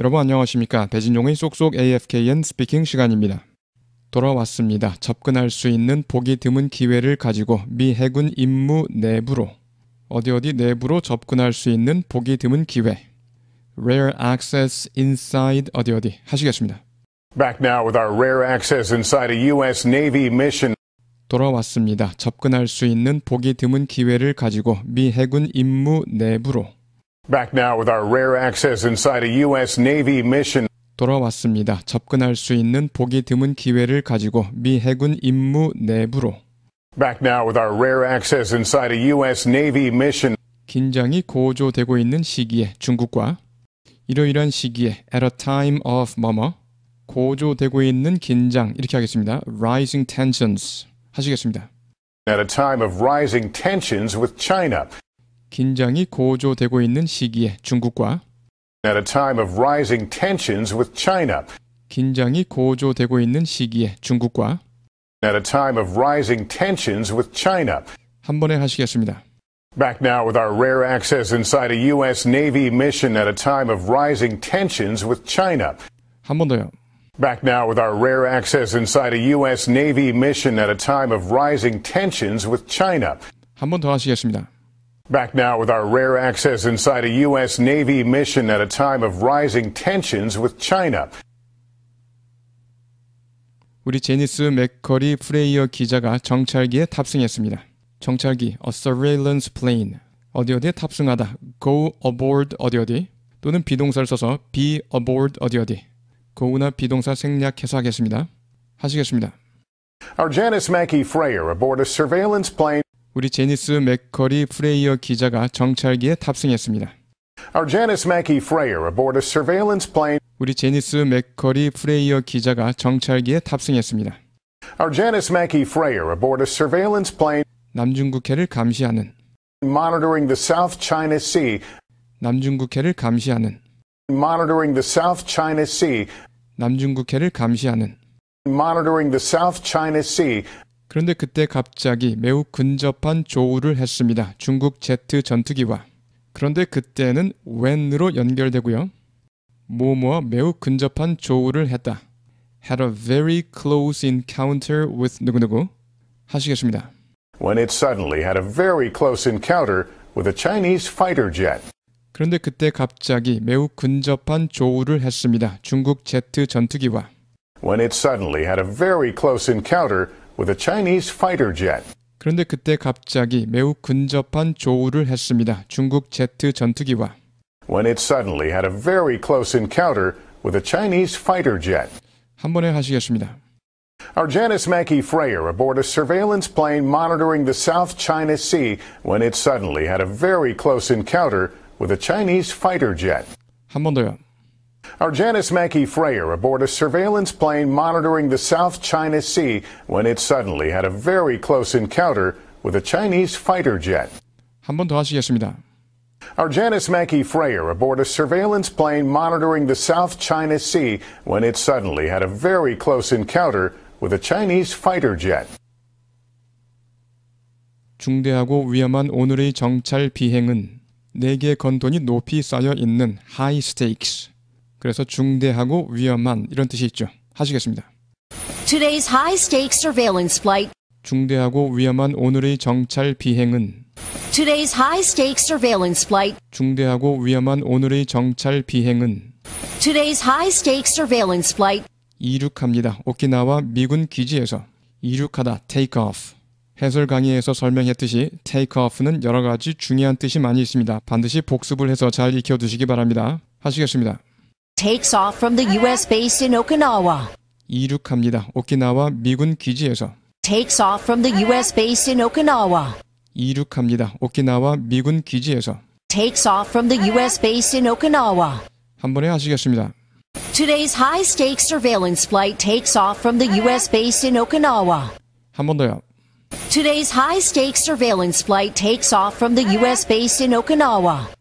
여러분 안녕하십니까. 배진용의 쏙쏙 AFKN 스피킹 시간입니다. 돌아왔습니다. 접근할 수 있는 보기 드문 기회를 가지고 미 해군 임무 내부로 어디 어디 내부로 접근할 수 있는 보기 드문 기회 Rare Access Inside 어디 어디 하시겠습니다. Back now with our Rare Access Inside a US Navy Mission 돌아왔습니다. 접근할 수 있는 보기 드문 기회를 가지고 미 해군 임무 내부로 Back now with our rare access inside a U.S. Navy mission. 돌아왔습니다. 접근할 수 있는 보기 드문 기회를 가지고 미 해군 임무 내부로. Back now with our rare access inside a U.S. Navy mission. 긴장이 고조되고 있는 시기에 중국과 이러이러한 시기에 at a time of 뭐뭐 고조되고 있는 긴장 이렇게 하겠습니다. rising tensions 하시겠습니다. At a time of rising tensions with China. 긴장이 고조되고 있는 시기에 중국과 At a time of rising tensions with China. 긴장이 고조되고 있는 시기에 중국과 At a time of rising tensions with China. 한 번에 하시겠습니다. Back now with our rare access inside a U.S. Navy mission at a time of rising tensions with China. 한 번 더요. Back now with our rare access inside a U.S. Navy mission at a time of rising tensions with China. 한 번 더 하시겠습니다. Back now with our rare access inside a U.S. Navy mission at a time of rising tensions with China. 우리 제니스 맥커리 프레이어 기자가 정찰기에 탑승했습니다. 정찰기, a surveillance plane, 어디 어디에 탑승하다, go aboard 어디 어디, 또는 비동사를 써서 be aboard 어디 어디, go나 비동사 생략해서 하겠습니다. 하시겠습니다. Our Janice Mackey Freyer aboard a surveillance plane. 우리 제니스 맥커리 프레이어 기자가 정찰기에 탑승했습니다. 우리 제니스 맥커리 프레이어 기자가 정찰기에 탑승했습니다. 남중국해를 감시하는 남중국해를 감시하는 남중국해를 감시하는 그런데 그때 갑자기 매우 근접한 조우를 했습니다. 중국 제트 전투기와. 그런데 그때는 when으로 연결되고요. 뭐뭐와 매우 근접한 조우를 했다. had a very close encounter with 누구누구 하시겠습니다. When it suddenly had a very close encounter with a Chinese fighter jet. 그런데 그때 갑자기 매우 근접한 조우를 했습니다. 중국 제트 전투기와. When it suddenly had a very close encounter with a Chinese fighter jet. 그런데 그때 갑자기 매우 근접한 조우를 했습니다. 중국 제트 전투기와. When it suddenly had a very close encounter with a Chinese fighter jet. 한 번에 하시겠습니다. Our Janice Mackey Freyer aboard a surveillance plane monitoring the South China Sea when it suddenly had a very close encounter with a Chinese fighter jet. 한 번 더요. Our Janice Mackey Freyer aboard a surveillance plane monitoring the South China Sea when it suddenly had a very close encounter with a Chinese fighter jet. 한 번 더 하시겠습니다. Our Janice Mackey Freyer aboard a surveillance plane monitoring the South China Sea when it suddenly had a very close encounter with a Chinese fighter jet. 중대하고 위험한 오늘의 정찰 비행은 내게 건돈이 높이 쌓여 있는 high stakes. 그래서 중대하고 위험한 이런 뜻이 있죠. 하시겠습니다. Today's high stakes surveillance flight. 중대하고 위험한 오늘의 정찰 비행은 Today's high stakes surveillance flight. 중대하고 위험한 오늘의 정찰 비행은 Today's high stakes surveillance flight. 이륙합니다. 오키나와 미군 기지에서 이륙하다 take off. 해설 강의에서 설명했듯이 take off는 여러 가지 중요한 뜻이 많이 있습니다. 반드시 복습을 해서 잘 익혀 두시기 바랍니다. 하시겠습니다. takes off from the US base in Okinawa. 이륙합니다. 오키나와 미군 기지에서. takes off from the US base in Okinawa. 이륙합니다. 오키나와 미군 기지에서. takes off from the US base in Okinawa. 한 번에 하시겠습니다. Today's high stakes surveillance flight takes off from the US base in Okinawa. 한 번 더요. Today's high stakes surveillance flight takes off from the US base in Okinawa.